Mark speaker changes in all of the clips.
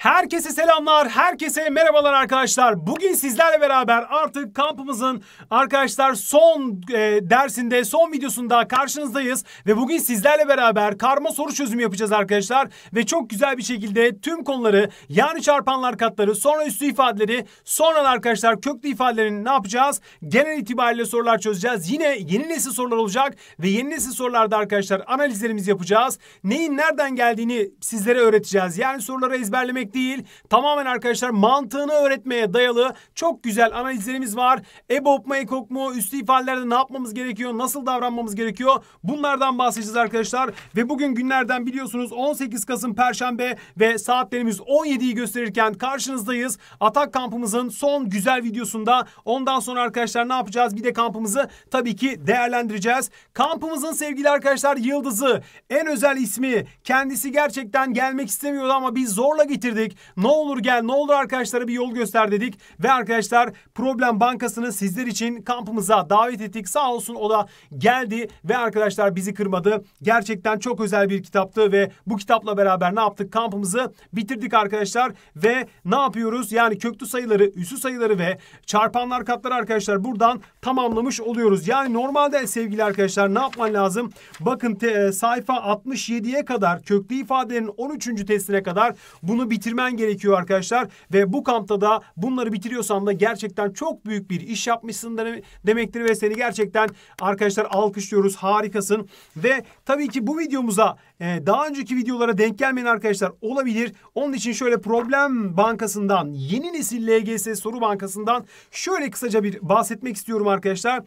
Speaker 1: Herkese selamlar, herkese merhabalar arkadaşlar. Bugün sizlerle beraber artık kampımızın arkadaşlar son e, dersinde, son videosunda karşınızdayız. Ve bugün sizlerle beraber karma soru çözümü yapacağız arkadaşlar. Ve çok güzel bir şekilde tüm konuları yani çarpanlar katları, sonra üstü ifadeleri, sonra arkadaşlar köklü ifadelerini ne yapacağız? Genel itibariyle sorular çözeceğiz. Yine yeni nesil sorular olacak ve yeni nesil sorularda arkadaşlar analizlerimizi yapacağız. Neyin nereden geldiğini sizlere öğreteceğiz. Yani soruları ezberlemek değil. Tamamen arkadaşlar mantığını öğretmeye dayalı çok güzel analizlerimiz var. EBOB mu EKOK mu üstü ifadelerde ne yapmamız gerekiyor? Nasıl davranmamız gerekiyor? Bunlardan bahsedeceğiz arkadaşlar. Ve bugün günlerden biliyorsunuz 18 Kasım Perşembe ve saatlerimiz 17'yi gösterirken karşınızdayız. Atak kampımızın son güzel videosunda. Ondan sonra arkadaşlar ne yapacağız? Bir de kampımızı tabii ki değerlendireceğiz. Kampımızın sevgili arkadaşlar yıldızı, en özel ismi. Kendisi gerçekten gelmek istemiyordu ama biz zorla getirdik dedik. Ne olur gel ne olur arkadaşlara bir yol göster dedik. Ve arkadaşlar Problem Bankası'nı sizler için kampımıza davet ettik. Sağ olsun o da geldi ve arkadaşlar bizi kırmadı. Gerçekten çok özel bir kitaptı ve bu kitapla beraber ne yaptık? Kampımızı bitirdik arkadaşlar ve ne yapıyoruz? Yani köklü sayıları, üssü sayıları ve çarpanlar katları arkadaşlar buradan tamamlamış oluyoruz. Yani normalde sevgili arkadaşlar ne yapman lazım? Bakın e, sayfa 67'ye kadar köklü ifadenin 13. testine kadar bunu bitir bitirmen gerekiyor arkadaşlar. Ve bu kampta da bunları bitiriyorsan da gerçekten çok büyük bir iş yapmışsın demektir ve seni gerçekten arkadaşlar alkışlıyoruz. Harikasın. Ve tabii ki bu videomuza e, daha önceki videolara denk gelmeyen arkadaşlar olabilir. Onun için şöyle problem bankasından yeni nesil LGS soru bankasından şöyle kısaca bir bahsetmek istiyorum arkadaşlar.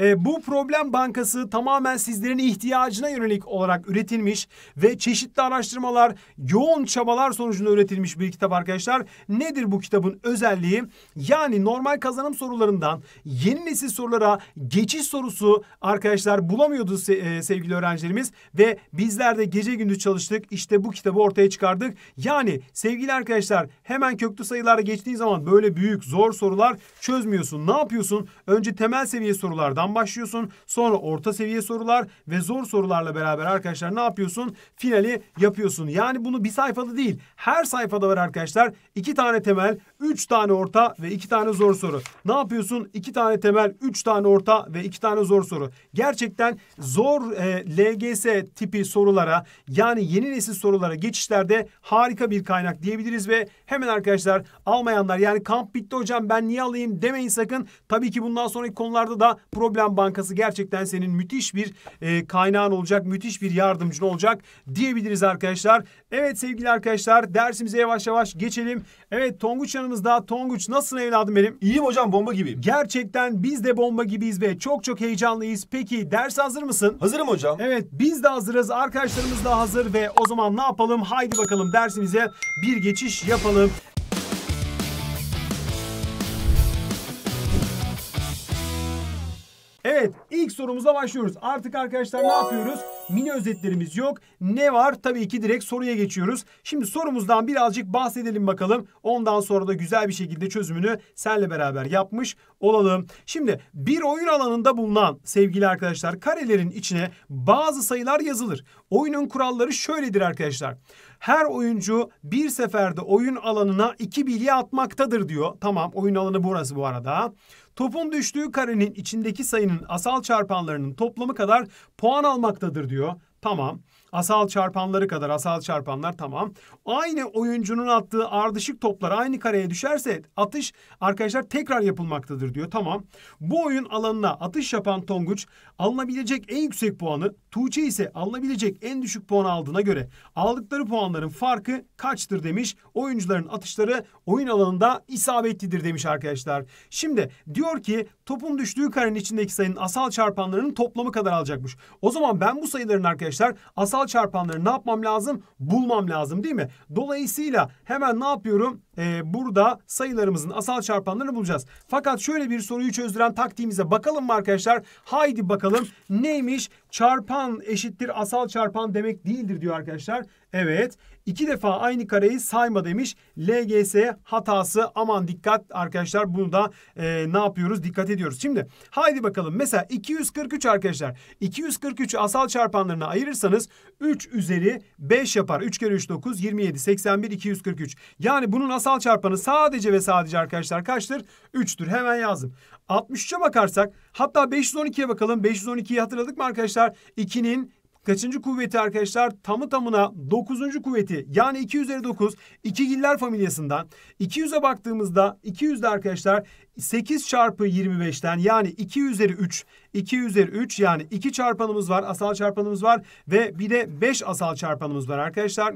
Speaker 1: E, bu problem bankası tamamen sizlerin ihtiyacına yönelik olarak üretilmiş ve çeşitli araştırmalar, yoğun çabalar sonucunda üretilmiş bir kitap arkadaşlar. Nedir bu kitabın özelliği? Yani normal kazanım sorularından yeni nesil sorulara geçiş sorusu arkadaşlar bulamıyordu e, sevgili öğrencilerimiz ve bizler de gece gündüz çalıştık. İşte bu kitabı ortaya çıkardık. Yani sevgili arkadaşlar hemen köklü sayılara geçtiğin zaman böyle büyük zor sorular çözmüyorsun. Ne yapıyorsun? Önce temel seviye sorulardan sorulardan başlıyorsun. Sonra orta seviye sorular ve zor sorularla beraber arkadaşlar ne yapıyorsun? Finali yapıyorsun. Yani bunu bir sayfada değil her sayfada var arkadaşlar. İki tane temel, üç tane orta ve iki tane zor soru. Ne yapıyorsun? İki tane temel, üç tane orta ve iki tane zor soru. Gerçekten zor e, LGS tipi sorulara yani yeni nesil sorulara geçişlerde harika bir kaynak diyebiliriz ve hemen arkadaşlar almayanlar yani kamp bitti hocam ben niye alayım demeyin sakın. Tabii ki bundan sonraki konularda da problem Problem Bankası gerçekten senin müthiş bir e, kaynağın olacak, müthiş bir yardımcın olacak diyebiliriz arkadaşlar. Evet sevgili arkadaşlar dersimize yavaş yavaş geçelim. Evet Tonguç yanımızda. Tonguç nasılsın evladım benim? İyiyim hocam bomba gibiyim. Gerçekten biz de bomba gibiyiz ve çok çok heyecanlıyız. Peki ders hazır mısın? Hazırım hocam. Evet biz de hazırız. Arkadaşlarımız da hazır ve o zaman ne yapalım? Haydi bakalım dersimize bir geçiş yapalım. Evet ilk sorumuza başlıyoruz. Artık arkadaşlar ne yapıyoruz? Mini özetlerimiz yok. Ne var? Tabii ki direkt soruya geçiyoruz. Şimdi sorumuzdan birazcık bahsedelim bakalım. Ondan sonra da güzel bir şekilde çözümünü senle beraber yapmış olalım. Şimdi bir oyun alanında bulunan sevgili arkadaşlar karelerin içine bazı sayılar yazılır. Oyunun kuralları şöyledir arkadaşlar. Her oyuncu bir seferde oyun alanına iki bilye atmaktadır diyor. Tamam oyun alanı burası bu arada. Topun düştüğü karenin içindeki sayının asal çarpanlarının toplamı kadar puan almaktadır diyor. Tamam. Asal çarpanları kadar asal çarpanlar tamam. Aynı oyuncunun attığı ardışık toplar aynı kareye düşerse atış arkadaşlar tekrar yapılmaktadır diyor. Tamam. Bu oyun alanına atış yapan Tonguç alınabilecek en yüksek puanı Tuğçe ise alınabilecek en düşük puanı aldığına göre aldıkları puanların farkı kaçtır demiş. Oyuncuların atışları oyun alanında isabetlidir demiş arkadaşlar. Şimdi diyor ki topun düştüğü karenin içindeki sayının asal çarpanlarının toplamı kadar alacakmış. O zaman ben bu sayıların arkadaşlar asal sayısal çarpanları ne yapmam lazım? Bulmam lazım değil mi? Dolayısıyla hemen ne yapıyorum? Ee, burada sayılarımızın asal çarpanlarını bulacağız. Fakat şöyle bir soruyu çözdüren taktiğimize bakalım mı arkadaşlar? Haydi bakalım neymiş? çarpan eşittir asal çarpan demek değildir diyor arkadaşlar. Evet iki defa aynı kareyi sayma demiş. LGS hatası aman dikkat arkadaşlar bunu da e, ne yapıyoruz dikkat ediyoruz. Şimdi haydi bakalım mesela 243 arkadaşlar 243 asal çarpanlarına ayırırsanız 3 üzeri 5 yapar. 3 kere 3 9 27 81 243 yani bunun asal çarpanı sadece ve sadece arkadaşlar kaçtır? 3'tür hemen yazdım. 63'e bakarsak Hatta 512'ye bakalım. 512'yi hatırladık mı arkadaşlar? 2'nin Kaçıncı kuvveti arkadaşlar? Tamı tamına 9. kuvveti yani 2 üzeri 9 2 giller familyasından. 200'e baktığımızda 200'de arkadaşlar 8 çarpı 25'ten yani 2 üzeri 3. 2 üzeri 3 yani 2 çarpanımız var asal çarpanımız var ve bir de 5 asal çarpanımız var arkadaşlar.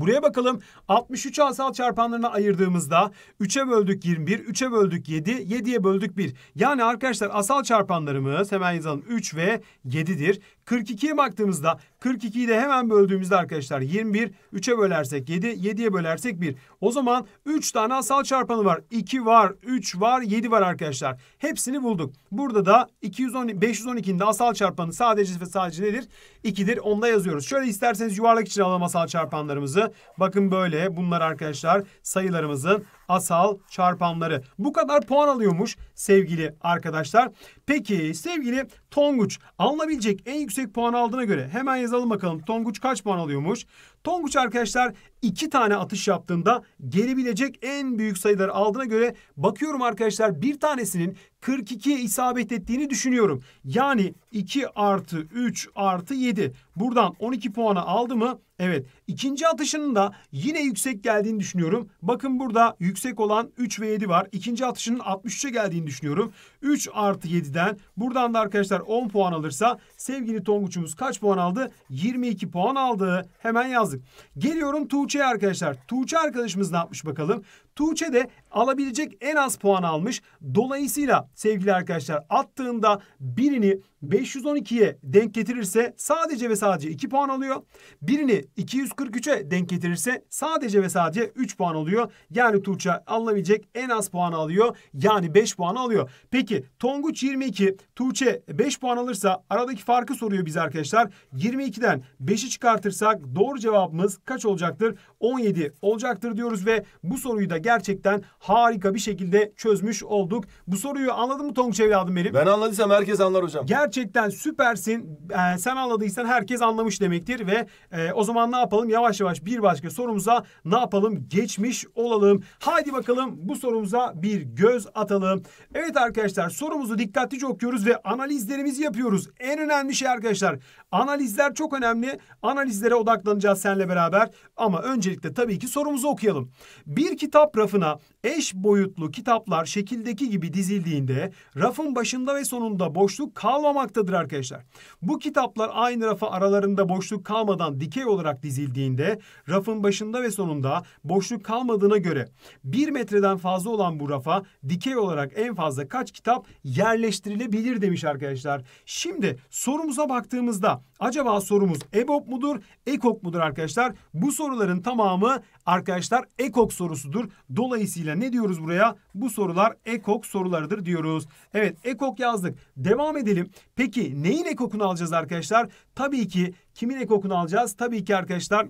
Speaker 1: Buraya bakalım 63 asal çarpanlarına ayırdığımızda 3'e böldük 21, 3'e böldük 7, 7'ye böldük 1. Yani arkadaşlar asal çarpanlarımız hemen yazalım 3 ve 7'dir. 42'ye baktığımızda 42'yi de hemen böldüğümüzde arkadaşlar 21, 3'e bölersek 7, 7'ye bölersek 1. O zaman 3 tane asal çarpanı var. 2 var, 3 var, 7 var arkadaşlar. Hepsini bulduk. Burada da 210, 512'nin de asal çarpanı sadece ve sadece nedir? 2'dir. Onda yazıyoruz. Şöyle isterseniz yuvarlak içine alalım asal çarpanlarımızı. Bakın böyle bunlar arkadaşlar sayılarımızın asal çarpanları. Bu kadar puan alıyormuş sevgili arkadaşlar. Peki sevgili Tonguç alınabilecek en yüksek puan aldığına göre hemen yazalım bakalım. Tonguç kaç puan alıyormuş? Tonguç arkadaşlar iki tane atış yaptığında gelebilecek en büyük sayıları aldığına göre bakıyorum arkadaşlar bir tanesinin 42'ye isabet ettiğini düşünüyorum. Yani 2 artı 3 artı 7 buradan 12 puanı aldı mı? Evet ikinci atışının da yine yüksek geldiğini düşünüyorum. Bakın burada yüksek olan 3 ve 7 var. İkinci atışının 63'e geldiğini düşünüyorum. 3 artı 7'den buradan da arkadaşlar 10 puan alırsa sevgili Tonguç'umuz kaç puan aldı? 22 puan aldı. Hemen yazdık yazdık. Geliyorum Tuğçe'ye arkadaşlar. Tuğçe arkadaşımız ne yapmış bakalım. Tuğçe de alabilecek en az puan almış. Dolayısıyla sevgili arkadaşlar attığında birini 512'ye denk getirirse sadece ve sadece 2 puan alıyor. Birini 243'e denk getirirse sadece ve sadece 3 puan alıyor. Yani Tuğçe alınabilecek en az puanı alıyor. Yani 5 puan alıyor. Peki Tonguç 22, Tuğçe 5 puan alırsa aradaki farkı soruyor biz arkadaşlar. 22'den 5'i çıkartırsak doğru cevabımız kaç olacaktır? 17 olacaktır diyoruz ve bu soruyu da gerçekten harika bir şekilde çözmüş olduk. Bu soruyu anladın mı Tonguç evladım benim? Ben anladıysam herkes anlar hocam. Gerçekten gerçekten süpersin. E, sen anladıysan herkes anlamış demektir ve e, o zaman ne yapalım? Yavaş yavaş bir başka sorumuza ne yapalım? Geçmiş olalım. Haydi bakalım bu sorumuza bir göz atalım. Evet arkadaşlar sorumuzu dikkatlice okuyoruz ve analizlerimizi yapıyoruz. En önemli şey arkadaşlar analizler çok önemli. Analizlere odaklanacağız seninle beraber ama öncelikle tabii ki sorumuzu okuyalım. Bir kitap rafına eş boyutlu kitaplar şekildeki gibi dizildiğinde rafın başında ve sonunda boşluk kalmamak olmaktadır arkadaşlar. Bu kitaplar aynı rafa aralarında boşluk kalmadan dikey olarak dizildiğinde rafın başında ve sonunda boşluk kalmadığına göre 1 metreden fazla olan bu rafa dikey olarak en fazla kaç kitap yerleştirilebilir demiş arkadaşlar. Şimdi sorumuza baktığımızda Acaba sorumuz EBOB mudur, EKOK mudur arkadaşlar? Bu soruların tamamı arkadaşlar EKOK sorusudur. Dolayısıyla ne diyoruz buraya? Bu sorular EKOK sorularıdır diyoruz. Evet EKOK yazdık. Devam edelim. Peki neyin EKOK'unu alacağız arkadaşlar? Tabii ki kimin EKOK'unu alacağız? Tabii ki arkadaşlar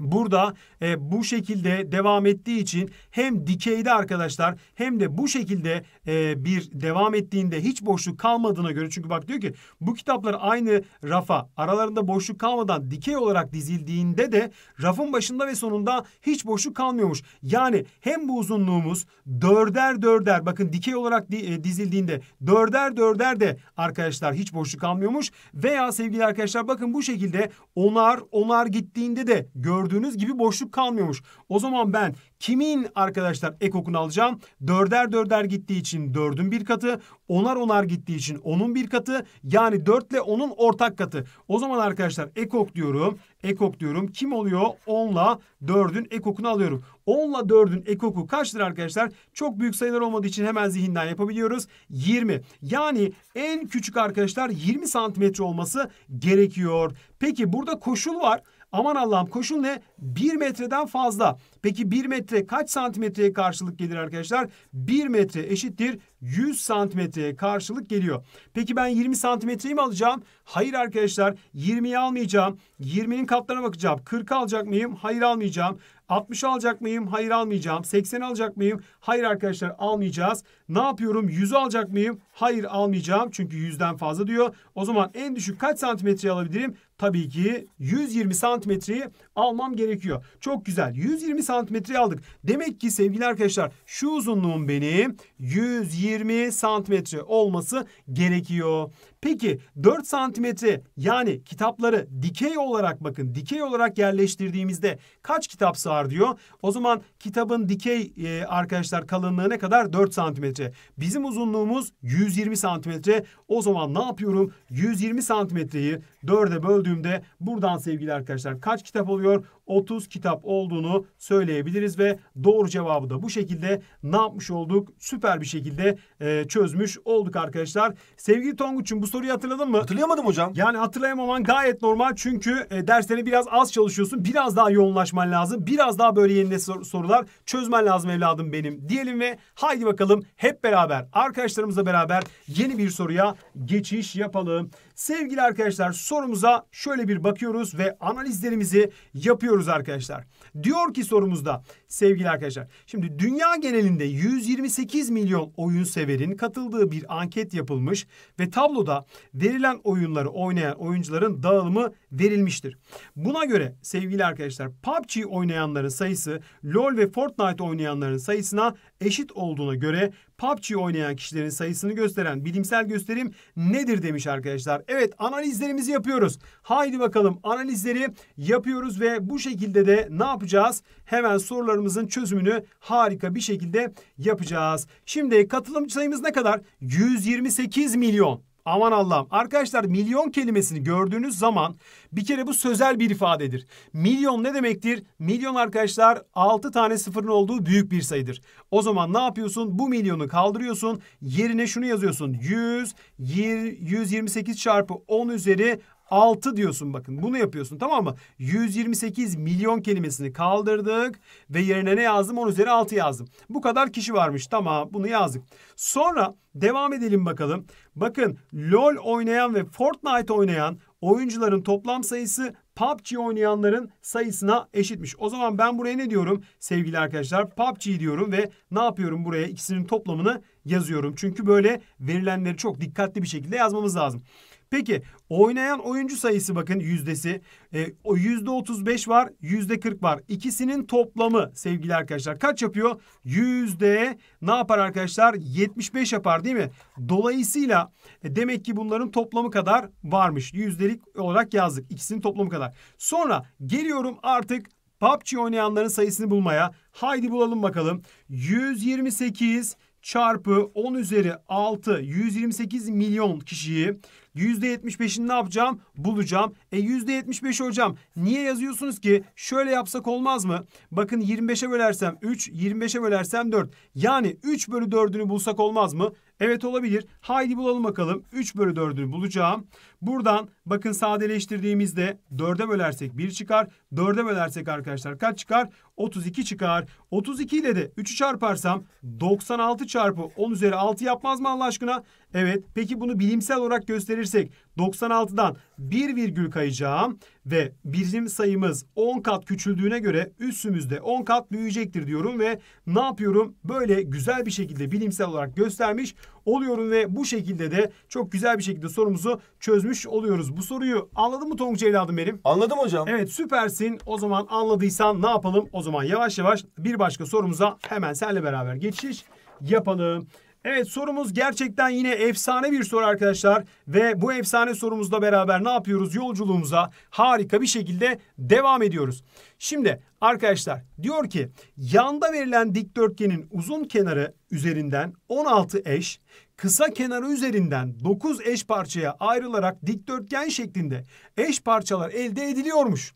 Speaker 1: burada e, bu şekilde devam ettiği için hem dikeyde arkadaşlar hem de bu şekilde e, bir devam ettiğinde hiç boşluk kalmadığına göre çünkü bak diyor ki bu kitaplar aynı rafa aralarında boşluk kalmadan dikey olarak dizildiğinde de rafın başında ve sonunda hiç boşluk kalmıyormuş. Yani hem bu uzunluğumuz dörder dörder bakın dikey olarak di, e, dizildiğinde dörder dörder de arkadaşlar hiç boşluk kalmıyormuş veya sevgili arkadaşlar bakın bu şekilde onar onar gittiğinde de gördüğünüz gördüğünüz gibi boşluk kalmıyormuş. O zaman ben kimin arkadaşlar ekokunu alacağım? Dörder dörder gittiği için dördün bir katı. Onar onar gittiği için onun bir katı. Yani dörtle onun ortak katı. O zaman arkadaşlar ekok diyorum. Ekok diyorum. Kim oluyor? Onla dördün ekokunu alıyorum. Onla dördün ekoku kaçtır arkadaşlar? Çok büyük sayılar olmadığı için hemen zihinden yapabiliyoruz. 20. Yani en küçük arkadaşlar 20 santimetre olması gerekiyor. Peki burada koşul var. Aman Allah'ım koşul ne? Bir metreden fazla. Peki bir metre kaç santimetreye karşılık gelir arkadaşlar? Bir metre eşittir 100 santimetreye karşılık geliyor. Peki ben 20 santimetreyi mi alacağım? Hayır arkadaşlar 20'yi almayacağım. 20'nin katlarına bakacağım. 40 alacak mıyım? Hayır almayacağım. 60 alacak mıyım? Hayır almayacağım. 80 alacak mıyım? Hayır arkadaşlar almayacağız. Ne yapıyorum? 100'ü alacak mıyım? Hayır almayacağım. Çünkü 100'den fazla diyor. O zaman en düşük kaç santimetre alabilirim? tabii ki 120 santimetreyi almam gerekiyor. Çok güzel. 120 santimetreyi aldık. Demek ki sevgili arkadaşlar şu uzunluğum benim 120 santimetre olması gerekiyor. Peki 4 santimetre yani kitapları dikey olarak bakın dikey olarak yerleştirdiğimizde kaç kitap sığar diyor. O zaman kitabın dikey e, arkadaşlar kalınlığı ne kadar? 4 santimetre. Bizim uzunluğumuz 120 santimetre. O zaman ne yapıyorum? 120 santimetreyi 4'e böldüğümde buradan sevgili arkadaşlar kaç kitap oluyor? 30 kitap olduğunu söyleyebiliriz ve doğru cevabı da bu şekilde ne yapmış olduk? Süper bir şekilde e, çözmüş olduk arkadaşlar. Sevgili Tonguç'un bu soruyu hatırladın mı? Hatırlayamadım hocam. Yani hatırlayamaman gayet normal çünkü e, derslerine biraz az çalışıyorsun. Biraz daha yoğunlaşman lazım. Biraz daha böyle yeni sorular çözmen lazım evladım benim diyelim ve haydi bakalım hep beraber arkadaşlarımızla beraber yeni bir soruya geçiş yapalım. Sevgili arkadaşlar sorumuza şöyle bir bakıyoruz ve analizlerimizi yapıyoruz soruyoruz arkadaşlar. Diyor ki sorumuzda sevgili arkadaşlar. Şimdi dünya genelinde 128 milyon oyun severin katıldığı bir anket yapılmış ve tabloda verilen oyunları oynayan oyuncuların dağılımı verilmiştir. Buna göre sevgili arkadaşlar PUBG oynayanların sayısı LoL ve Fortnite oynayanların sayısına eşit olduğuna göre PUBG oynayan kişilerin sayısını gösteren bilimsel gösterim nedir demiş arkadaşlar. Evet analizlerimizi yapıyoruz. Haydi bakalım analizleri yapıyoruz ve bu şekilde de ne yapacağız? Hemen soruları sorularımızın çözümünü harika bir şekilde yapacağız. Şimdi katılımcı sayımız ne kadar? 128 milyon. Aman Allah'ım. Arkadaşlar milyon kelimesini gördüğünüz zaman bir kere bu sözel bir ifadedir. Milyon ne demektir? Milyon arkadaşlar 6 tane sıfırın olduğu büyük bir sayıdır. O zaman ne yapıyorsun? Bu milyonu kaldırıyorsun. Yerine şunu yazıyorsun. 100, 128 çarpı 10 üzeri 6 diyorsun bakın. Bunu yapıyorsun tamam mı? 128 milyon kelimesini kaldırdık ve yerine ne yazdım? 10 üzeri 6 yazdım. Bu kadar kişi varmış. Tamam bunu yazdık. Sonra devam edelim bakalım. Bakın LoL oynayan ve Fortnite oynayan oyuncuların toplam sayısı PUBG oynayanların sayısına eşitmiş. O zaman ben buraya ne diyorum sevgili arkadaşlar? PUBG diyorum ve ne yapıyorum buraya? İkisinin toplamını yazıyorum. Çünkü böyle verilenleri çok dikkatli bir şekilde yazmamız lazım. Peki oynayan oyuncu sayısı bakın yüzdesi. E, o yüzde 35 var yüzde 40 var. İkisinin toplamı sevgili arkadaşlar kaç yapıyor? Yüzde ne yapar arkadaşlar? 75 yapar değil mi? Dolayısıyla e, demek ki bunların toplamı kadar varmış. Yüzdelik olarak yazdık. İkisinin toplamı kadar. Sonra geliyorum artık PUBG oynayanların sayısını bulmaya. Haydi bulalım bakalım. 128 çarpı 10 üzeri 6 128 milyon kişiyi %75'ini ne yapacağım? Bulacağım. E %75 hocam niye yazıyorsunuz ki? Şöyle yapsak olmaz mı? Bakın 25'e bölersem 3, 25'e bölersem 4. Yani 3 bölü 4'ünü bulsak olmaz mı? Evet olabilir. Haydi bulalım bakalım. 3 bölü 4'ünü bulacağım. Buradan bakın sadeleştirdiğimizde 4'e bölersek 1 çıkar. 4'e bölersek arkadaşlar kaç çıkar? 32 çıkar. 32 ile de 3'ü çarparsam 96 çarpı 10 üzeri 6 yapmaz mı Allah aşkına? Evet. Peki bunu bilimsel olarak gösterirsek 96'dan 1 virgül kayacağım ve bizim sayımız 10 kat küçüldüğüne göre üssümüz de 10 kat büyüyecektir diyorum ve ne yapıyorum? Böyle güzel bir şekilde bilimsel olarak göstermiş oluyorum ve bu şekilde de çok güzel bir şekilde sorumuzu çözmüş oluyoruz. Bu soruyu anladın mı Tonguç evladım benim? Anladım hocam. Evet süpersin. O zaman anladıysan ne yapalım? O zaman yavaş yavaş bir başka sorumuza hemen senle beraber geçiş yapalım. Evet sorumuz gerçekten yine efsane bir soru arkadaşlar ve bu efsane sorumuzla beraber ne yapıyoruz? Yolculuğumuza harika bir şekilde devam ediyoruz. Şimdi arkadaşlar diyor ki yanda verilen dikdörtgenin uzun kenarı üzerinden 16 eş, kısa kenarı üzerinden 9 eş parçaya ayrılarak dikdörtgen şeklinde eş parçalar elde ediliyormuş.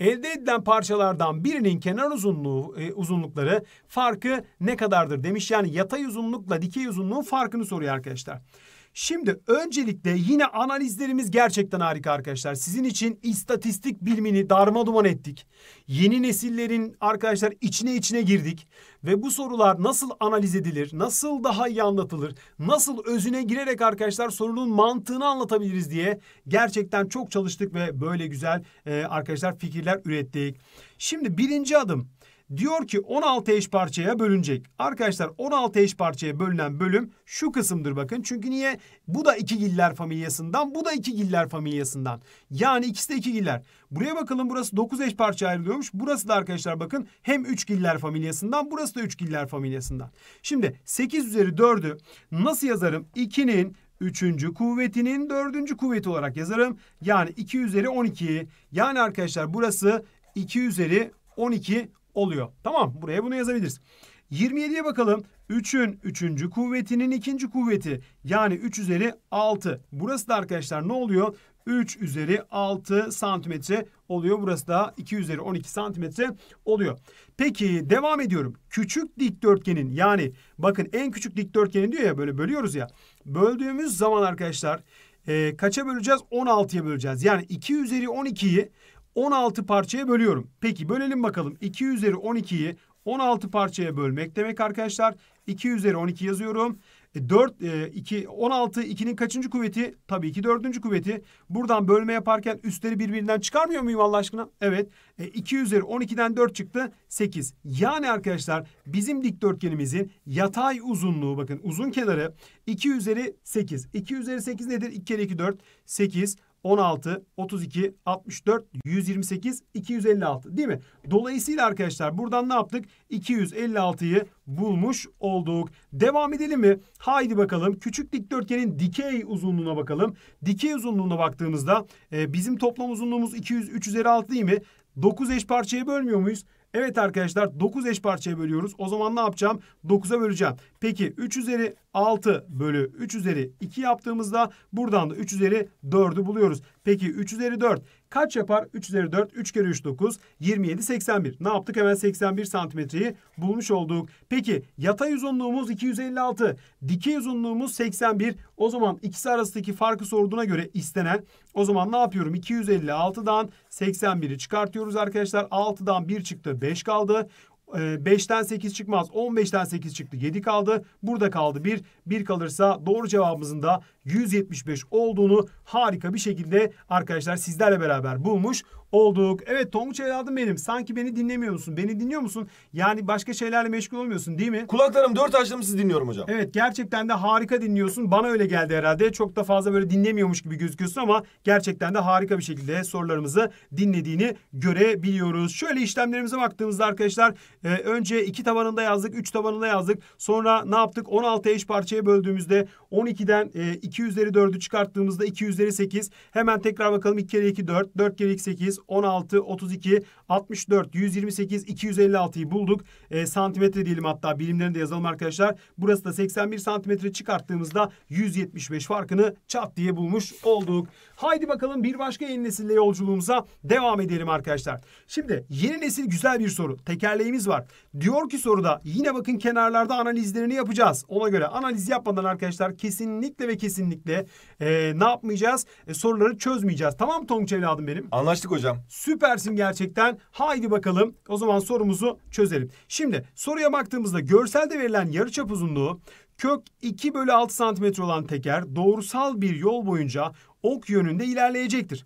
Speaker 1: Elde edilen parçalardan birinin kenar uzunluğu e, uzunlukları farkı ne kadardır demiş. Yani yatay uzunlukla dikey uzunluğun farkını soruyor arkadaşlar. Şimdi öncelikle yine analizlerimiz gerçekten harika arkadaşlar. Sizin için istatistik bilimini darma duman ettik. Yeni nesillerin arkadaşlar içine içine girdik. Ve bu sorular nasıl analiz edilir, nasıl daha iyi anlatılır, nasıl özüne girerek arkadaşlar sorunun mantığını anlatabiliriz diye gerçekten çok çalıştık ve böyle güzel e, arkadaşlar fikirler ürettik. Şimdi birinci adım Diyor ki 16 eş parçaya bölünecek. Arkadaşlar 16 eş parçaya bölünen bölüm şu kısımdır bakın. Çünkü niye? Bu da iki giller familyasından, bu da iki giller familyasından. Yani ikisi de iki giller. Buraya bakalım burası 9 eş parça ayrılıyormuş. Burası da arkadaşlar bakın hem 3 giller familyasından, burası da 3 giller familyasından. Şimdi 8 üzeri 4'ü nasıl yazarım? 2'nin üçüncü kuvvetinin dördüncü kuvveti olarak yazarım. Yani 2 üzeri 12. Yani arkadaşlar burası 2 üzeri 12 oluyor. Tamam buraya bunu yazabiliriz. 27'ye bakalım. 3'ün 3. kuvvetinin 2. kuvveti yani 3 üzeri 6. Burası da arkadaşlar ne oluyor? 3 üzeri 6 santimetre oluyor. Burası da 2 üzeri 12 santimetre oluyor. Peki devam ediyorum. Küçük dikdörtgenin yani bakın en küçük dikdörtgenin diyor ya böyle bölüyoruz ya. Böldüğümüz zaman arkadaşlar e, kaça böleceğiz? 16'ya böleceğiz. Yani 2 üzeri 12'yi 16 parçaya bölüyorum. Peki bölelim bakalım. 2 üzeri 12'yi 16 parçaya bölmek demek arkadaşlar. 2 üzeri 12 yazıyorum. 4, 2, 16, 2'nin kaçıncı kuvveti? Tabii ki 4. kuvveti. Buradan bölme yaparken üstleri birbirinden çıkarmıyor muyum Allah aşkına? Evet. 2 e, üzeri 12'den 4 çıktı. 8. Yani arkadaşlar bizim dikdörtgenimizin yatay uzunluğu bakın uzun kenarı 2 üzeri 8. 2 üzeri 8 nedir? 2 kere 2 4. 8. 16, 32, 64, 128, 256 değil mi? Dolayısıyla arkadaşlar buradan ne yaptık? 256'yı bulmuş olduk. Devam edelim mi? Haydi bakalım. Küçük dikdörtgenin dikey uzunluğuna bakalım. Dikey uzunluğuna baktığımızda e, bizim toplam uzunluğumuz 200, 3 üzeri 6 değil mi? 9 eş parçaya bölmüyor muyuz? Evet arkadaşlar 9 eş parçaya bölüyoruz. O zaman ne yapacağım? 9'a böleceğim. Peki 3 üzeri 6 bölü 3 üzeri 2 yaptığımızda buradan da 3 üzeri 4'ü buluyoruz. Peki 3 üzeri 4 Kaç yapar? 3 üzeri 4. 3 kere 3 9. 27 81. Ne yaptık? Hemen 81 santimetreyi bulmuş olduk. Peki yatay uzunluğumuz 256. Dikey uzunluğumuz 81. O zaman ikisi arasındaki farkı sorduğuna göre istenen. O zaman ne yapıyorum? 256'dan 81'i çıkartıyoruz arkadaşlar. 6'dan 1 çıktı. 5 kaldı. 5'ten ee, 8 çıkmaz. 15'ten 8 çıktı. 7 kaldı. Burada kaldı 1. 1 kalırsa doğru cevabımızın da 175 olduğunu harika bir şekilde arkadaşlar sizlerle beraber bulmuş olduk. Evet Tonguç evladım benim. Sanki beni dinlemiyor musun? Beni dinliyor musun? Yani başka şeylerle meşgul olmuyorsun değil mi? Kulaklarım dört açtım sizi dinliyorum hocam. Evet gerçekten de harika dinliyorsun. Bana öyle geldi herhalde. Çok da fazla böyle dinlemiyormuş gibi gözüküyorsun ama gerçekten de harika bir şekilde sorularımızı dinlediğini görebiliyoruz. Şöyle işlemlerimize baktığımızda arkadaşlar e, önce iki tabanında yazdık, üç tabanında yazdık. Sonra ne yaptık? 16 eş parçaya böldüğümüzde 12'den e, 2 üzeri 4'ü çıkarttığımızda 2 üzeri 8. Hemen tekrar bakalım 2 kere 2 4. 4 kere 2 8. 16, 32, 64, 128, 256'yı bulduk. E, santimetre diyelim hatta bilimlerinde yazalım arkadaşlar. Burası da 81 santimetre çıkarttığımızda 175 farkını çat diye bulmuş olduk. Haydi bakalım bir başka yeni nesille yolculuğumuza devam edelim arkadaşlar. Şimdi yeni nesil güzel bir soru. Tekerleğimiz var. Diyor ki soruda yine bakın kenarlarda analizlerini yapacağız. Ona göre analiz yapmadan arkadaşlar kesinlikle ve kesinlikle kesinlikle e, ne yapmayacağız? E, soruları çözmeyeceğiz. Tamam Tonguç evladım benim? Anlaştık hocam. Süpersin gerçekten. Haydi bakalım o zaman sorumuzu çözelim. Şimdi soruya baktığımızda görselde verilen yarıçap uzunluğu Kök 2 bölü 6 santimetre olan teker doğrusal bir yol boyunca ok yönünde ilerleyecektir.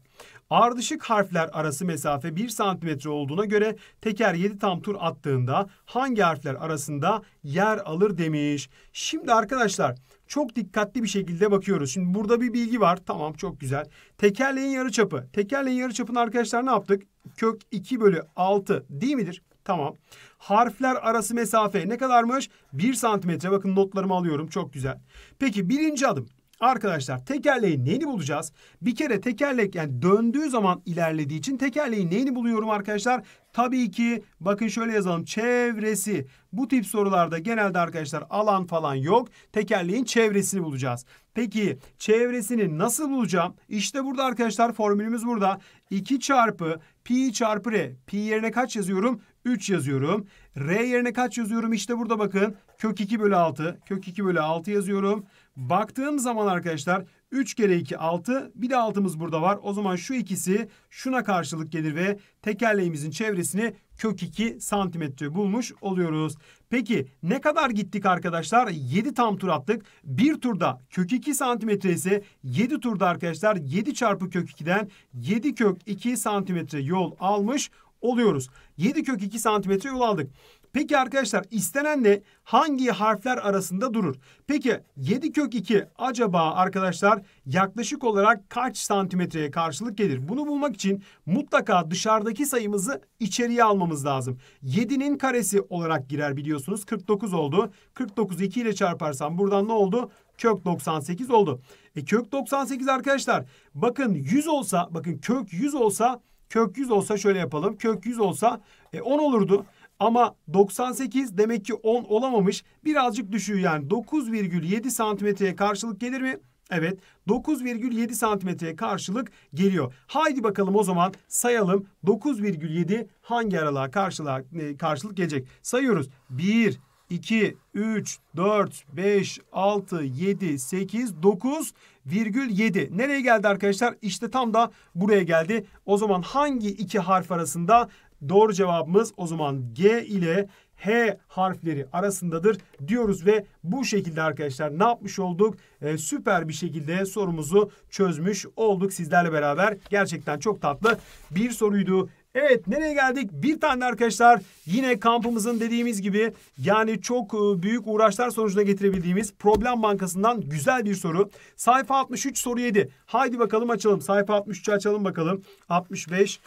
Speaker 1: Ardışık harfler arası mesafe 1 santimetre olduğuna göre teker 7 tam tur attığında hangi harfler arasında yer alır demiş. Şimdi arkadaşlar çok dikkatli bir şekilde bakıyoruz. Şimdi burada bir bilgi var. Tamam çok güzel. Tekerleğin yarıçapı. Tekerleğin yarıçapını arkadaşlar ne yaptık? Kök 2 bölü 6 değil midir? Tamam. Harfler arası mesafe ne kadarmış? Bir santimetre. Bakın notlarımı alıyorum. Çok güzel. Peki birinci adım. Arkadaşlar tekerleğin neyini bulacağız? Bir kere tekerlek yani döndüğü zaman ilerlediği için tekerleğin neyini buluyorum arkadaşlar? Tabii ki bakın şöyle yazalım çevresi. Bu tip sorularda genelde arkadaşlar alan falan yok. Tekerleğin çevresini bulacağız. Peki çevresini nasıl bulacağım? İşte burada arkadaşlar formülümüz burada. 2 çarpı pi çarpı r. Pi yerine kaç yazıyorum? 3 yazıyorum. R yerine kaç yazıyorum? İşte burada bakın. Kök 2 bölü 6. Kök 2 bölü 6 yazıyorum. Baktığım zaman arkadaşlar 3 kere 2 6. Bir de 6'mız burada var. O zaman şu ikisi şuna karşılık gelir ve tekerleğimizin çevresini kök 2 santimetre bulmuş oluyoruz. Peki ne kadar gittik arkadaşlar? 7 tam tur attık. Bir turda kök 2 santimetre ise 7 turda arkadaşlar 7 çarpı kök 2'den 7 kök 2 santimetre yol almış oluyoruz. 7 kök 2 santimetre yol aldık. Peki arkadaşlar istenen de hangi harfler arasında durur? Peki 7 kök 2 acaba arkadaşlar yaklaşık olarak kaç santimetreye karşılık gelir? Bunu bulmak için mutlaka dışarıdaki sayımızı içeriye almamız lazım. 7'nin karesi olarak girer biliyorsunuz. 49 oldu. 49'u 2 ile çarparsam buradan ne oldu? Kök 98 oldu. E kök 98 arkadaşlar bakın 100 olsa bakın kök 100 olsa kök 100 olsa şöyle yapalım. Kök 100 olsa e, 10 olurdu. Ama 98 demek ki 10 olamamış. Birazcık düşüyor yani 9,7 santimetreye karşılık gelir mi? Evet 9,7 santimetreye karşılık geliyor. Haydi bakalım o zaman sayalım 9,7 hangi aralığa karşılığa, e, karşılık gelecek? Sayıyoruz 1, 2, 3, 4, 5, 6, 7, 8, 9 virgül 7. Nereye geldi arkadaşlar? İşte tam da buraya geldi. O zaman hangi iki harf arasında Doğru cevabımız o zaman G ile H harfleri arasındadır diyoruz ve bu şekilde arkadaşlar ne yapmış olduk? Ee, süper bir şekilde sorumuzu çözmüş olduk sizlerle beraber. Gerçekten çok tatlı bir soruydu. Evet nereye geldik? Bir tane arkadaşlar yine kampımızın dediğimiz gibi yani çok e, büyük uğraşlar sonucuna getirebildiğimiz problem bankasından güzel bir soru. Sayfa 63 soru 7. Haydi bakalım açalım. Sayfa 63'ü açalım bakalım. 65,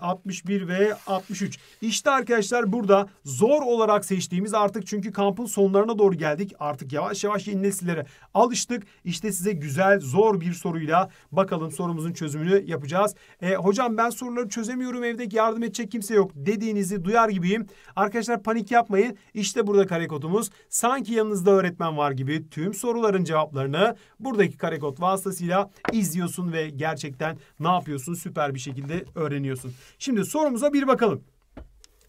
Speaker 1: 61 e, ve 63. İşte arkadaşlar burada zor olarak seçtiğimiz artık çünkü kampın sonlarına doğru geldik. Artık yavaş yavaş yeni nesillere alıştık. İşte size güzel zor bir soruyla bakalım sorumuzun çözümünü yapacağız. E, hocam ben soruları çözemiyorum evde üstelik yardım edecek kimse yok dediğinizi duyar gibiyim. Arkadaşlar panik yapmayın. İşte burada karekodumuz. Sanki yanınızda öğretmen var gibi tüm soruların cevaplarını buradaki karekod vasıtasıyla izliyorsun ve gerçekten ne yapıyorsun süper bir şekilde öğreniyorsun. Şimdi sorumuza bir bakalım.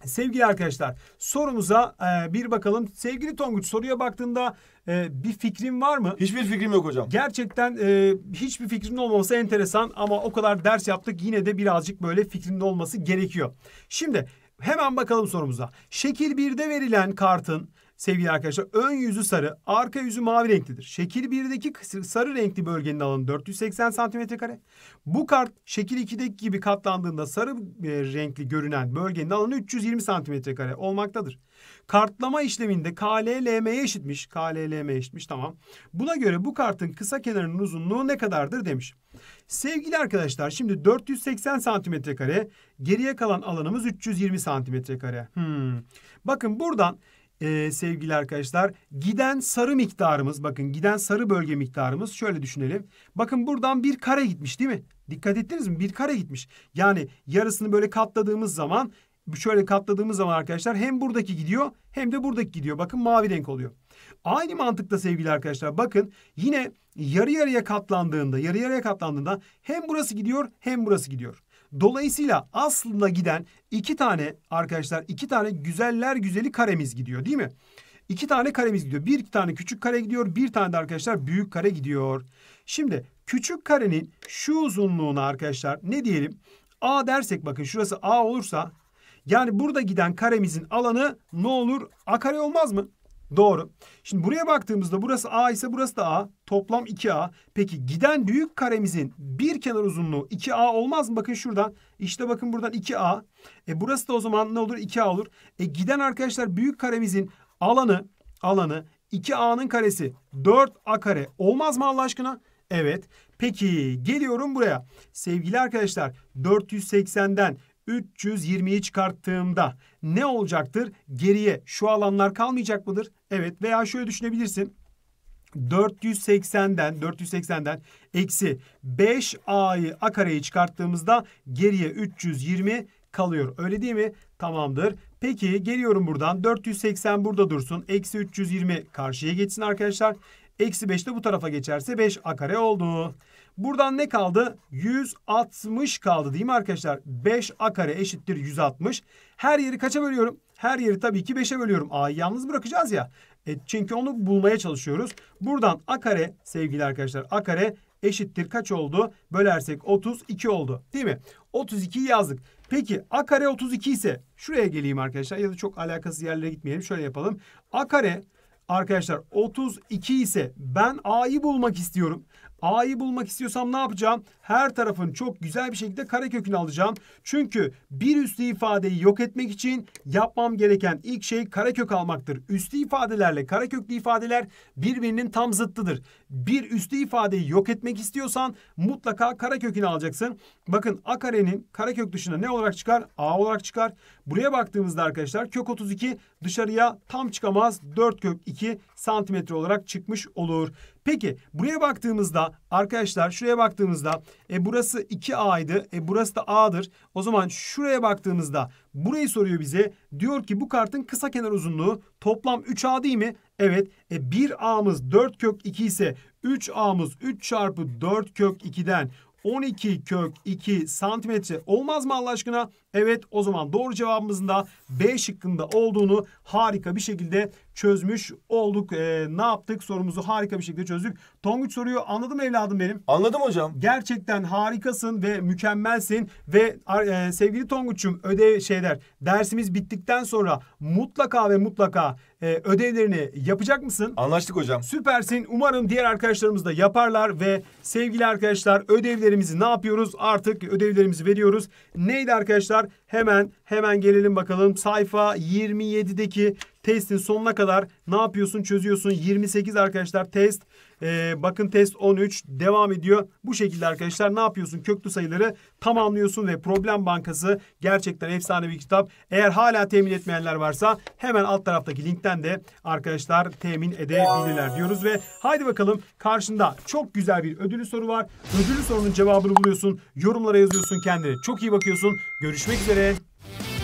Speaker 1: Sevgili arkadaşlar sorumuza e, bir bakalım. Sevgili Tonguç soruya baktığında e, bir fikrin var mı? Hiçbir fikrim yok hocam. Gerçekten e, hiçbir fikrin olmaması enteresan ama o kadar ders yaptık yine de birazcık böyle fikrinde olması gerekiyor. Şimdi hemen bakalım sorumuza. Şekil 1'de verilen kartın sevgili arkadaşlar ön yüzü sarı, arka yüzü mavi renklidir. Şekil 1'deki sarı renkli bölgenin alanı 480 santimetre kare. Bu kart şekil 2'deki gibi katlandığında sarı e, renkli görünen bölgenin alanı 320 santimetre kare olmaktadır. Kartlama işleminde KLLM'ye eşitmiş. KLLM'ye eşitmiş tamam. Buna göre bu kartın kısa kenarının uzunluğu ne kadardır demiş. Sevgili arkadaşlar şimdi 480 santimetre kare geriye kalan alanımız 320 santimetre kare. Hmm. Bakın buradan e, sevgili arkadaşlar giden sarı miktarımız bakın giden sarı bölge miktarımız şöyle düşünelim. Bakın buradan bir kare gitmiş değil mi? Dikkat ettiniz mi? Bir kare gitmiş. Yani yarısını böyle katladığımız zaman şöyle katladığımız zaman arkadaşlar hem buradaki gidiyor hem de buradaki gidiyor. Bakın mavi renk oluyor. Aynı mantıkta sevgili arkadaşlar bakın yine yarı yarıya katlandığında yarı yarıya katlandığında hem burası gidiyor hem burası gidiyor. Dolayısıyla aslında giden iki tane arkadaşlar iki tane güzeller güzeli karemiz gidiyor değil mi? İki tane karemiz gidiyor. Bir tane küçük kare gidiyor. Bir tane de arkadaşlar büyük kare gidiyor. Şimdi küçük karenin şu uzunluğuna arkadaşlar ne diyelim? A dersek bakın şurası A olursa yani burada giden karemizin alanı ne olur? A kare olmaz mı? Doğru. Şimdi buraya baktığımızda burası A ise burası da A. Toplam 2A. Peki giden büyük karemizin bir kenar uzunluğu 2A olmaz mı? Bakın şuradan. İşte bakın buradan 2A. E burası da o zaman ne olur? 2A olur. E giden arkadaşlar büyük karemizin alanı alanı 2A'nın karesi 4A kare olmaz mı Allah aşkına? Evet. Peki geliyorum buraya. Sevgili arkadaşlar 480'den 320'yi çıkarttığımda ne olacaktır? Geriye şu alanlar kalmayacak mıdır? Evet veya şöyle düşünebilirsin. 480'den 480'den eksi 5a'yı a kareyi çıkarttığımızda geriye 320 kalıyor. Öyle değil mi? Tamamdır. Peki geliyorum buradan. 480 burada dursun. Eksi 320 karşıya geçsin arkadaşlar. Eksi 5 de bu tarafa geçerse 5 a kare oldu. Buradan ne kaldı? 160 kaldı değil mi arkadaşlar? 5a kare eşittir 160. Her yeri kaça bölüyorum? Her yeri tabii ki 5'e bölüyorum. A'yı yalnız bırakacağız ya. E, çünkü onu bulmaya çalışıyoruz. Buradan a kare sevgili arkadaşlar a kare eşittir kaç oldu? Bölersek 32 oldu değil mi? 32'yi yazdık. Peki a kare 32 ise şuraya geleyim arkadaşlar ya da çok alakasız yerlere gitmeyelim. Şöyle yapalım. a kare arkadaşlar 32 ise ben a'yı bulmak istiyorum. A'yı bulmak istiyorsam ne yapacağım? Her tarafın çok güzel bir şekilde karekökünü alacağım. Çünkü bir üstü ifadeyi yok etmek için yapmam gereken ilk şey karekök almaktır. Üstü ifadelerle kareköklü ifadeler birbirinin tam zıttıdır. Bir üstü ifadeyi yok etmek istiyorsan mutlaka karekökünü alacaksın. Bakın A karenin karekök dışında ne olarak çıkar? A olarak çıkar. Buraya baktığımızda arkadaşlar kök 32 dışarıya tam çıkamaz 4 kök 2 santimetre olarak çıkmış olur. Peki buraya baktığımızda arkadaşlar şuraya baktığımızda e, burası 2A'ydı. E, burası da A'dır. O zaman şuraya baktığımızda burayı soruyor bize. Diyor ki bu kartın kısa kenar uzunluğu toplam 3A değil mi? Evet e, 1A'mız 4 kök 2 ise 3A'mız 3 çarpı 4 kök 2'den 12 kök 2 santimetre olmaz mı Allah aşkına? Evet o zaman doğru cevabımızın da B şıkkında olduğunu harika bir şekilde çözmüş olduk. E, ne yaptık? Sorumuzu harika bir şekilde çözdük. Tonguç soruyu anladım evladım benim. Anladım hocam. Gerçekten harikasın ve mükemmelsin ve e, sevgili Tonguç'um ödev şeyler dersimiz bittikten sonra mutlaka ve mutlaka e, ödevlerini yapacak mısın? Anlaştık hocam. Süpersin. Umarım diğer arkadaşlarımız da yaparlar ve sevgili arkadaşlar ödevlerimizi ne yapıyoruz? Artık ödevlerimizi veriyoruz. Neydi arkadaşlar? Hemen hemen gelelim bakalım sayfa 27'deki Testin sonuna kadar ne yapıyorsun çözüyorsun. 28 arkadaşlar test. Ee, bakın test 13 devam ediyor. Bu şekilde arkadaşlar ne yapıyorsun? Köklü sayıları tamamlıyorsun ve Problem Bankası gerçekten efsane bir kitap. Eğer hala temin etmeyenler varsa hemen alt taraftaki linkten de arkadaşlar temin edebilirler diyoruz ve haydi bakalım karşında çok güzel bir ödülü soru var. Ödülü sorunun cevabını buluyorsun. Yorumlara yazıyorsun kendine. Çok iyi bakıyorsun. Görüşmek üzere.